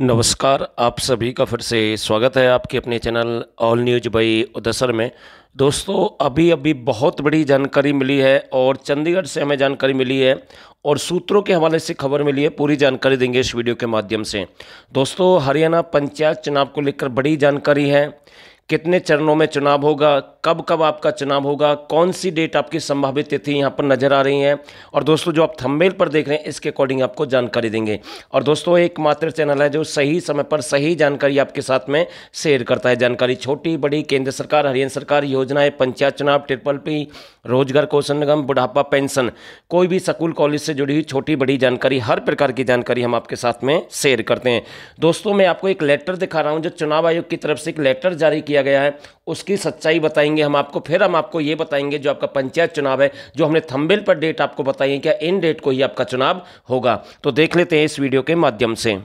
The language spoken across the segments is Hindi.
नमस्कार आप सभी का फिर से स्वागत है आपके अपने channel all news by Udasar में दोस्तों अभी अभी बहुत बड़ी जानकारी मिली है और चंडीगढ़ से हमें जानकारी मिली है और सूत्रों के हवाले से खबर मिली है पूरी जानकारी देंगे इस वीडियो के माध्यम से दोस्तों हरियाणा पंचायत चुनाव को लेकर बड़ी जानकारी है कितने चरणों में चुनाव होगा कब कब आपका चुनाव होगा कौन सी डेट आपकी संभावित तिथि यहाँ पर नज़र आ रही हैं और दोस्तों जो आप थंबनेल पर देख रहे हैं इसके अकॉर्डिंग आपको जानकारी देंगे और दोस्तों एकमात्र चैनल है जो सही समय पर सही जानकारी आपके साथ में शेयर करता है जानकारी छोटी बड़ी केंद्र सरकार हरियाणा सरकार योजनाएं पंचायत चुनाव ट्रिपल पी रोजगार कौशल निगम बुढ़ापा पेंशन कोई भी स्कूल कॉलेज से जुड़ी हुई छोटी बड़ी जानकारी हर प्रकार की जानकारी हम आपके साथ में शेयर करते हैं दोस्तों मैं आपको एक लेटर दिखा रहा हूँ जो चुनाव आयोग की तरफ से एक लेटर जारी किया दिया गया है उसकी सच्चाई बताएंगे हम आपको फिर हम आपको ये बताएंगे जो आपका पंचायत चुनाव है जो हमने थंबेल पर डेट आपको बताई है क्या इन डेट को ही आपका चुनाव होगा तो देख लेते हैं इस वीडियो के माध्यम से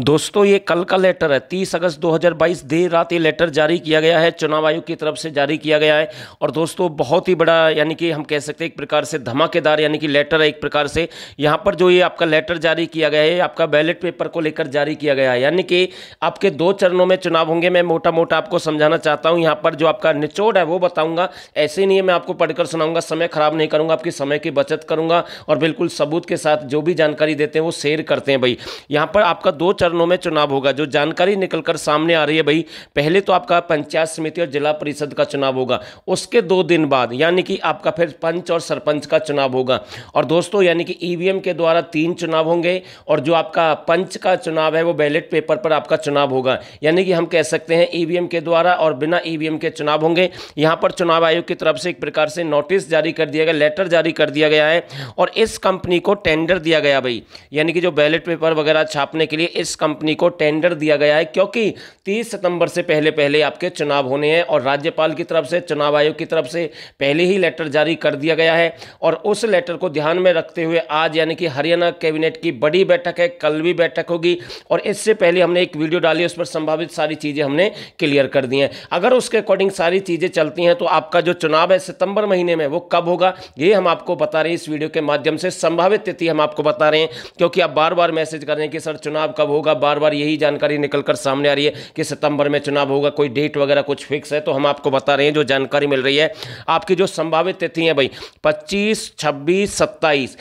दोस्तों ये कल का लेटर है 30 अगस्त 2022 देर रात ये लेटर जारी किया गया है चुनाव आयोग की तरफ से जारी किया गया है और दोस्तों बहुत ही बड़ा यानी कि हम कह सकते हैं एक प्रकार से धमाकेदार यानी कि लेटर है एक प्रकार से यहाँ पर जो ये आपका लेटर जारी किया गया है आपका बैलेट पेपर को लेकर जारी किया गया है यानी कि आपके दो चरणों में चुनाव होंगे मैं मोटा मोटा आपको समझाना चाहता हूँ यहाँ पर जो आपका निचोड़ है वो बताऊँगा ऐसे नहीं है मैं आपको पढ़कर सुनाऊँगा समय ख़राब नहीं करूँगा आपकी समय की बचत करूँगा और बिल्कुल सबूत के साथ जो भी जानकारी देते हैं वो शेयर करते हैं भाई यहाँ पर आपका दो चरणों में चुनाव होगा जो जानकारी निकलकर सामने आ रही है भाई पहले तो आपका पंचायत समिति और जिला परिषद का चुनाव होगा उसके दो दिन बाद यानी कि आपका फिर पंच और सरपंच का चुनाव होगा और दोस्तों यानी कि ईवीएम e के द्वारा तीन चुनाव होंगे और जो आपका पंच का चुनाव है वो बैलेट पेपर पर आपका चुनाव होगा यानी कि हम कह सकते हैं ईवीएम e के द्वारा और बिना ईवीएम e के चुनाव होंगे यहां पर चुनाव आयोग की तरफ से एक प्रकार से नोटिस जारी कर दिया गया लेटर जारी कर दिया गया है और इस कंपनी को टेंडर दिया गया भाई यानी कि जो बैलेट पेपर वगैरह छापने के लिए इस कंपनी को टेंडर दिया गया है क्योंकि 30 सितंबर से पहले पहले आपके चुनाव होने हैं और राज्यपाल की तरफ से चुनाव आयोग की तरफ से पहले ही लेटर जारी कर दिया गया है और उस लेटर को ध्यान में रखते हुए आज यानी कि हरियाणा कैबिनेट की बड़ी बैठक है कल भी बैठक होगी और इससे पहले हमने एक वीडियो डाली उस पर संभावित सारी चीज़ें हमने क्लियर कर दी हैं अगर उसके अकॉर्डिंग सारी चीज़ें चलती हैं तो आपका जो चुनाव है सितंबर महीने में वो कब होगा ये हम आपको बता रहे हैं इस वीडियो के माध्यम से संभावित तिथि हम आपको बता रहे हैं क्योंकि आप बार बार मैसेज कर रहे हैं कि सर चुनाव कब हो होगा बार बार यही जानकारी निकल कर सामने आ रही है कि सितंबर में चुनाव होगा कोई डेट वगैरह कुछ फिक्स है तो हम आपको बता रहे हैं जो जानकारी मिल रही है आपकी जो संभावित तिथि है भाई पच्चीस छब्बीस सत्ताईस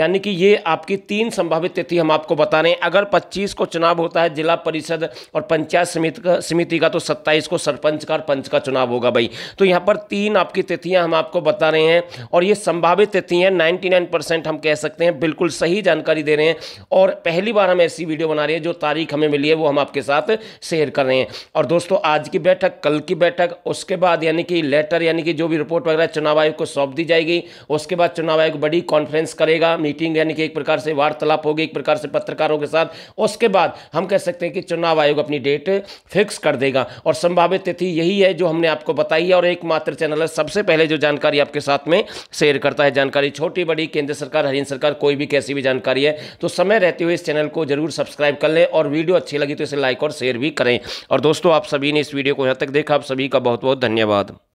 यानी कि ये आपकी तीन संभावित तिथि हम आपको बता रहे हैं अगर पच्चीस को चुनाव होता है जिला परिषद और पंचायत समिति का समिति का तो सत्ताईस को सरपंच का पंच का चुनाव होगा भाई तो यहाँ पर तीन आपकी तिथियाँ हम आपको बता रहे हैं और ये संभावित तिथि तिथियाँ परसेंट हम कह सकते हैं बिल्कुल सही जानकारी दे रहे हैं और पहली बार हम ऐसी वीडियो बना रही है जो तारीख हमें मिली है वो हम आपके साथ शेयर कर रहे हैं और दोस्तों आज की बैठक कल की बैठक उसके बाद यानी कि लेटर यानी कि जो भी रिपोर्ट वगैरह चुनाव आयोग को सौंप दी जाएगी उसके बाद चुनाव आयोग बड़ी कॉन्फ्रेंस करेगा मीटिंग यानी कि एक प्रकार से वार्तालाप होगी एक प्रकार से पत्रकारों के साथ उसके बाद हम कह सकते हैं कि चुनाव आयोग अपनी डेट फिक्स कर देगा और संभावित तिथि यही है जो हमने आपको बताई है और एकमात्र चैनल है सबसे पहले जो जानकारी आपके साथ में शेयर करता है जानकारी छोटी बड़ी केंद्र सरकार हरियाणा सरकार कोई भी कैसी भी जानकारी है तो समय रहते हुए इस चैनल को जरूर सब्सक्राइब सब्सक्राइब कर लें और वीडियो अच्छी लगी तो इसे लाइक और शेयर भी करें और दोस्तों आप सभी ने इस वीडियो को यहाँ तक देखा आप सभी का बहुत बहुत धन्यवाद